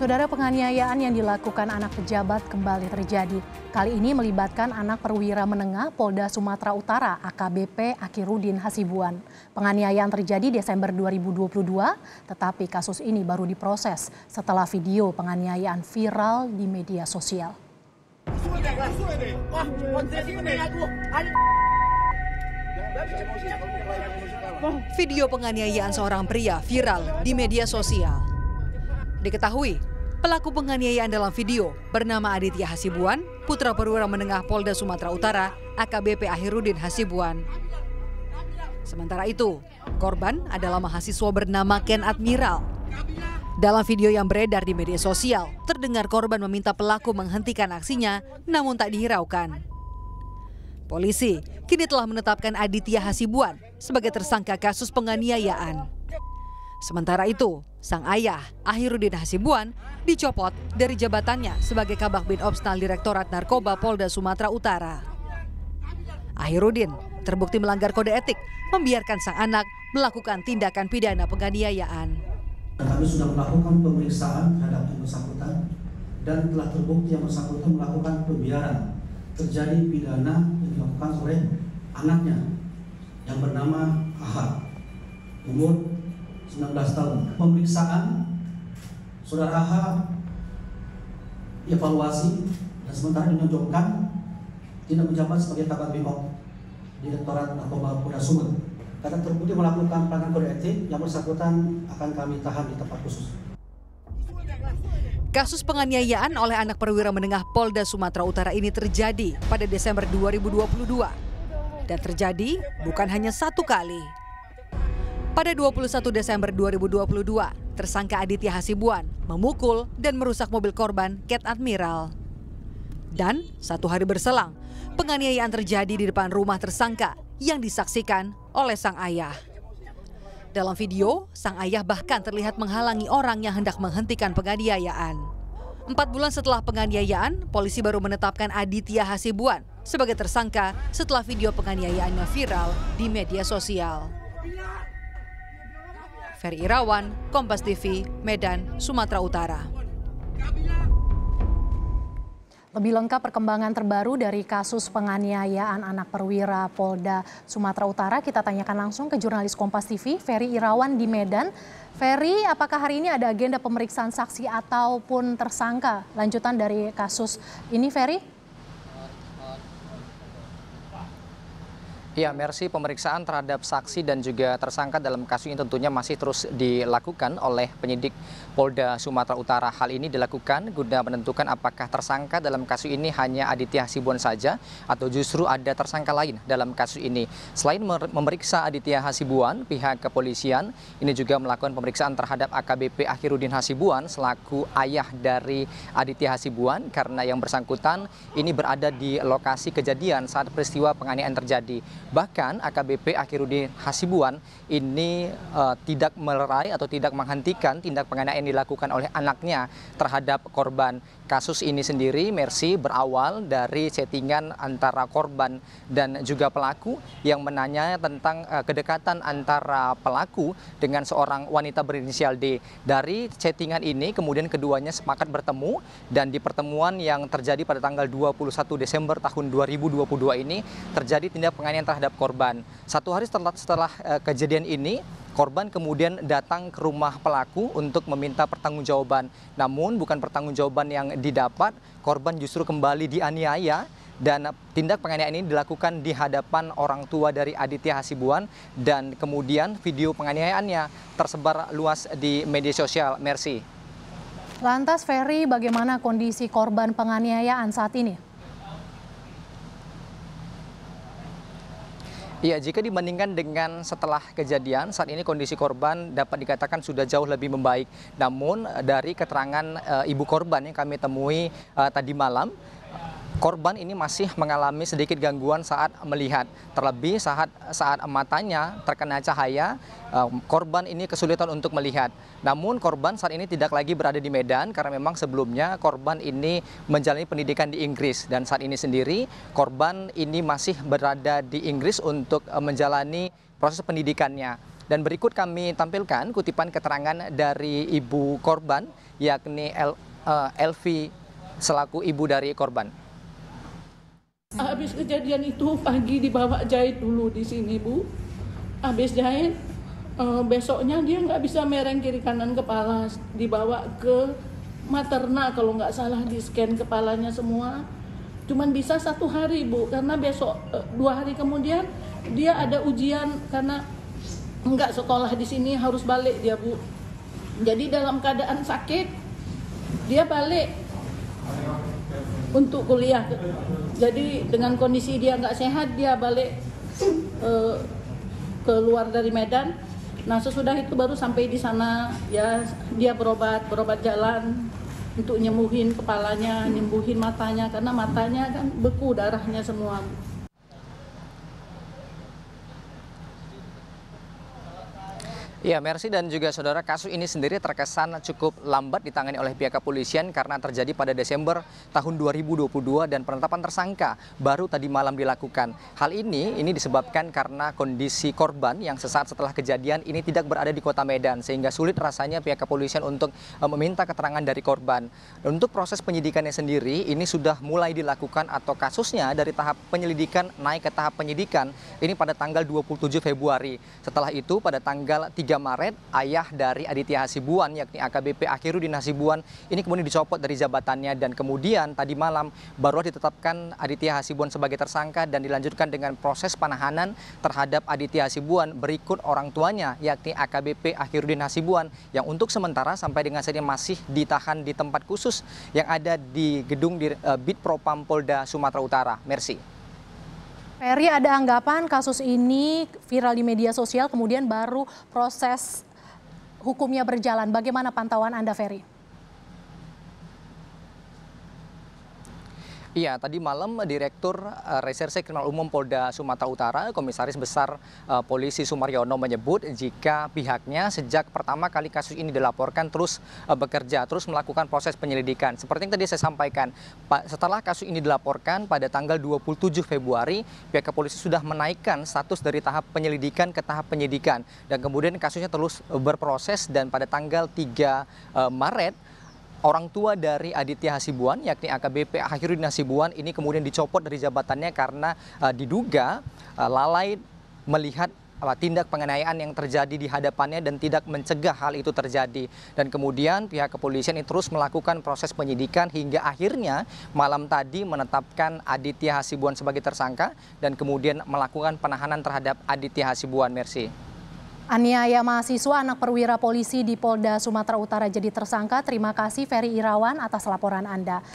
Saudara penganiayaan yang dilakukan anak pejabat kembali terjadi. Kali ini melibatkan anak perwira menengah Polda Sumatera Utara AKBP Akirudin Hasibuan. Penganiayaan terjadi Desember 2022, tetapi kasus ini baru diproses setelah video penganiayaan viral di media sosial. Video penganiayaan seorang pria viral di media sosial. Diketahui, pelaku penganiayaan dalam video bernama Aditya Hasibuan, putra perwira menengah Polda Sumatera Utara, AKBP Ahirudin Hasibuan. Sementara itu, korban adalah mahasiswa bernama Ken Admiral. Dalam video yang beredar di media sosial, terdengar korban meminta pelaku menghentikan aksinya, namun tak dihiraukan. Polisi kini telah menetapkan Aditya Hasibuan sebagai tersangka kasus penganiayaan. Sementara itu, sang ayah, Ahirudin Hasibuan, dicopot dari jabatannya sebagai Kabak Bin Opsnal Direktorat Narkoba Polda Sumatera Utara. Ahirudin terbukti melanggar kode etik, membiarkan sang anak melakukan tindakan pidana penganiayaan. Kami sudah melakukan pemeriksaan terhadap yang bersangkutan dan telah terbukti yang bersangkutan melakukan pembiaran terjadi pidana yang dilakukan oleh anaknya yang bernama Ahab umur 19 tahun. Pemeriksaan Saudara AH evaluasi dan sementara dinonjolkan tidak menjabat sebagai kabar bimok Direktorat Narkoba Polda Sumut. Karena terbukti melakukan pelanggaran kode etik, yang bersangkutan akan kami tahan di tempat khusus. Kasus penganiayaan oleh anak perwira menengah Polda Sumatera Utara ini terjadi pada Desember 2022 dan terjadi bukan hanya satu kali. Pada 21 Desember 2022, tersangka Aditya Hasibuan memukul dan merusak mobil korban Cat Admiral. Dan satu hari berselang, penganiayaan terjadi di depan rumah tersangka yang disaksikan oleh sang ayah. Dalam video, sang ayah bahkan terlihat menghalangi orang yang hendak menghentikan penganiayaan. Empat bulan setelah penganiayaan, polisi baru menetapkan Aditya Hasibuan sebagai tersangka setelah video penganiayaannya viral di media sosial. Ferry Irawan, Kompas TV, Medan, Sumatera Utara. Lebih lengkap perkembangan terbaru dari kasus penganiayaan anak perwira Polda Sumatera Utara, kita tanyakan langsung ke jurnalis Kompas TV, Ferry Irawan di Medan. Ferry, apakah hari ini ada agenda pemeriksaan saksi ataupun tersangka lanjutan dari kasus ini, Ferry? Ya, Mersi, pemeriksaan terhadap saksi dan juga tersangka dalam kasus ini tentunya masih terus dilakukan oleh penyidik Polda Sumatera Utara. Hal ini dilakukan guna menentukan apakah tersangka dalam kasus ini hanya Aditya Hasibuan saja atau justru ada tersangka lain dalam kasus ini. Selain memeriksa Aditya Hasibuan, pihak kepolisian ini juga melakukan pemeriksaan terhadap AKBP Akhirudin Hasibuan selaku ayah dari Aditya Hasibuan karena yang bersangkutan ini berada di lokasi kejadian saat peristiwa penganiayaan terjadi. Bahkan AKBP Akhirudin Hasibuan ini uh, tidak melerai atau tidak menghentikan tindak penganiayaan yang dilakukan oleh anaknya terhadap korban. Kasus ini sendiri Mercy berawal dari settingan antara korban dan juga pelaku yang menanya tentang uh, kedekatan antara pelaku dengan seorang wanita berinisial D. Dari settingan ini kemudian keduanya sepakat bertemu dan di pertemuan yang terjadi pada tanggal 21 Desember tahun 2022 ini terjadi tindak penganiayaan terhadap terhadap korban. Satu hari setelah, setelah eh, kejadian ini, korban kemudian datang ke rumah pelaku untuk meminta pertanggungjawaban. Namun bukan pertanggungjawaban yang didapat, korban justru kembali dianiaya dan tindak penganiayaan ini dilakukan di hadapan orang tua dari Aditya Hasibuan dan kemudian video penganiayaannya tersebar luas di media sosial Mercy. Lantas Ferry, bagaimana kondisi korban penganiayaan saat ini? Ya, jika dibandingkan dengan setelah kejadian, saat ini kondisi korban dapat dikatakan sudah jauh lebih membaik. Namun dari keterangan e, ibu korban yang kami temui e, tadi malam, korban ini masih mengalami sedikit gangguan saat melihat. Terlebih saat, saat matanya terkena cahaya, korban ini kesulitan untuk melihat. Namun korban saat ini tidak lagi berada di Medan karena memang sebelumnya korban ini menjalani pendidikan di Inggris. Dan saat ini sendiri korban ini masih berada di Inggris untuk menjalani proses pendidikannya. Dan berikut kami tampilkan kutipan keterangan dari ibu korban yakni eh, Elvi selaku ibu dari korban habis kejadian itu pagi dibawa jahit dulu di sini bu habis jahit uh, besoknya dia nggak bisa mereng kiri kanan kepala dibawa ke materna kalau nggak salah di scan kepalanya semua cuman bisa satu hari bu karena besok uh, dua hari kemudian dia ada ujian karena nggak sekolah di sini harus balik dia bu jadi dalam keadaan sakit dia balik untuk kuliah. Jadi dengan kondisi dia nggak sehat dia balik uh, keluar dari Medan. Nah sesudah itu baru sampai di sana ya dia berobat berobat jalan untuk nyembuhin kepalanya, nyembuhin matanya karena matanya kan beku darahnya semua. Ya, Mercy dan juga saudara, kasus ini sendiri terkesan cukup lambat ditangani oleh pihak kepolisian karena terjadi pada Desember tahun 2022 dan penetapan tersangka baru tadi malam dilakukan. Hal ini ini disebabkan karena kondisi korban yang sesaat setelah kejadian ini tidak berada di kota Medan sehingga sulit rasanya pihak kepolisian untuk eh, meminta keterangan dari korban. untuk proses penyidikannya sendiri ini sudah mulai dilakukan atau kasusnya dari tahap penyelidikan naik ke tahap penyidikan ini pada tanggal 27 Februari. Setelah itu pada tanggal 3 3 Maret, ayah dari Aditya Hasibuan, yakni AKBP Akhirudin Hasibuan, ini kemudian dicopot dari jabatannya dan kemudian tadi malam baru ditetapkan Aditya Hasibuan sebagai tersangka dan dilanjutkan dengan proses penahanan terhadap Aditya Hasibuan berikut orang tuanya, yakni AKBP Akhirudin Hasibuan, yang untuk sementara sampai dengan saat ini masih ditahan di tempat khusus yang ada di gedung di, uh, Bid Propam Polda Sumatera Utara. Mersi. Ferry, ada anggapan kasus ini viral di media sosial, kemudian baru proses hukumnya berjalan. Bagaimana pantauan Anda, Ferry? Iya, tadi malam Direktur eh, Reserse Kriminal Umum Polda Sumatera Utara, Komisaris Besar eh, Polisi Sumaryono menyebut jika pihaknya sejak pertama kali kasus ini dilaporkan terus eh, bekerja, terus melakukan proses penyelidikan. Seperti yang tadi saya sampaikan, setelah kasus ini dilaporkan pada tanggal 27 Februari, pihak kepolisian sudah menaikkan status dari tahap penyelidikan ke tahap penyidikan. Dan kemudian kasusnya terus berproses dan pada tanggal 3 Maret, orang tua dari Aditya Hasibuan yakni AKBP Akhirudin Hasibuan ini kemudian dicopot dari jabatannya karena uh, diduga uh, lalai melihat uh, tindak penganiayaan yang terjadi di hadapannya dan tidak mencegah hal itu terjadi dan kemudian pihak kepolisian ini terus melakukan proses penyidikan hingga akhirnya malam tadi menetapkan Aditya Hasibuan sebagai tersangka dan kemudian melakukan penahanan terhadap Aditya Hasibuan Mersi. Aniaya mahasiswa anak perwira polisi di Polda Sumatera Utara jadi tersangka. Terima kasih Ferry Irawan atas laporan Anda.